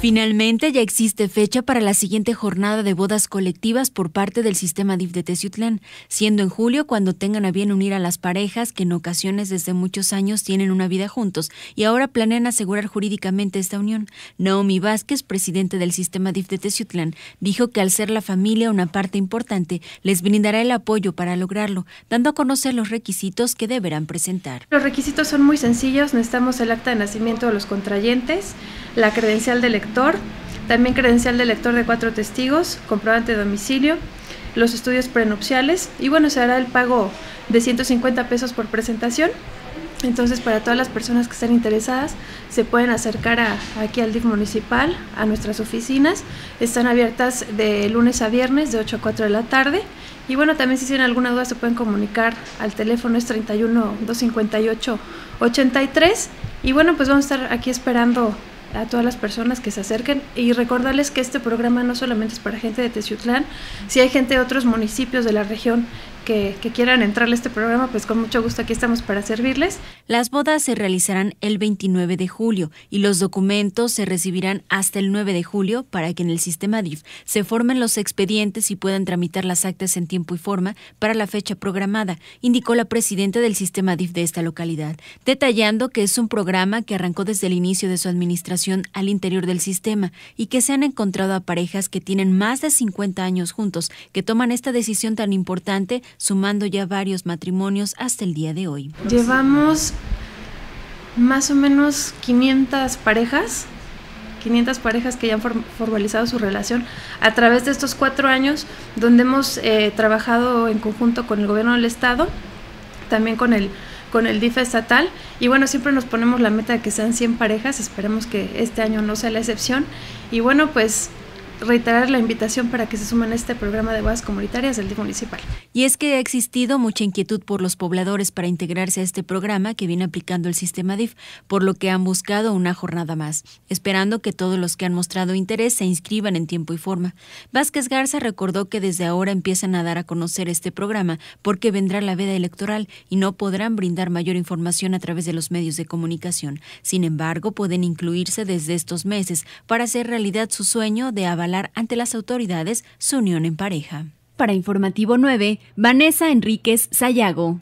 Finalmente, ya existe fecha para la siguiente jornada de bodas colectivas por parte del sistema DIF de Teciutlán, siendo en julio cuando tengan a bien unir a las parejas que en ocasiones desde muchos años tienen una vida juntos y ahora planean asegurar jurídicamente esta unión. Naomi Vázquez, presidente del sistema DIF de Teciutlán, dijo que al ser la familia una parte importante, les brindará el apoyo para lograrlo, dando a conocer los requisitos que deberán presentar. Los requisitos son muy sencillos, necesitamos el acta de nacimiento de los contrayentes, la credencial de también credencial de lector de cuatro testigos, comprobante de domicilio, los estudios prenupciales y bueno, se hará el pago de 150 pesos por presentación. Entonces, para todas las personas que estén interesadas, se pueden acercar a, aquí al DIC municipal, a nuestras oficinas. Están abiertas de lunes a viernes, de 8 a 4 de la tarde. Y bueno, también si tienen alguna duda, se pueden comunicar al teléfono, es 31 258 83. Y bueno, pues vamos a estar aquí esperando a todas las personas que se acerquen y recordarles que este programa no solamente es para gente de Teciutlán, si hay gente de otros municipios de la región que, quieran entrar a este programa, pues con mucho gusto aquí estamos para servirles. Las bodas se realizarán el 29 de julio y los documentos se recibirán hasta el 9 de julio para que en el sistema DIF se formen los expedientes y puedan tramitar las actas en tiempo y forma para la fecha programada, indicó la presidenta del sistema DIF de esta localidad, detallando que es un programa que arrancó desde el inicio de su administración al interior del sistema y que se han encontrado a parejas que tienen más de 50 años juntos que toman esta decisión tan importante sumando ya varios matrimonios hasta el día de hoy. Llevamos más o menos 500 parejas, 500 parejas que ya han formalizado su relación a través de estos cuatro años donde hemos eh, trabajado en conjunto con el gobierno del estado, también con el con el DIF estatal y bueno, siempre nos ponemos la meta de que sean 100 parejas, esperemos que este año no sea la excepción y bueno, pues reiterar la invitación para que se sumen a este programa de bodas comunitarias del DIF municipal. Y es que ha existido mucha inquietud por los pobladores para integrarse a este programa que viene aplicando el sistema DIF, por lo que han buscado una jornada más, esperando que todos los que han mostrado interés se inscriban en tiempo y forma. Vázquez Garza recordó que desde ahora empiezan a dar a conocer este programa porque vendrá la veda electoral y no podrán brindar mayor información a través de los medios de comunicación. Sin embargo, pueden incluirse desde estos meses para hacer realidad su sueño de avalar ante las autoridades su unión en pareja. Para Informativo 9, Vanessa Enríquez Sayago.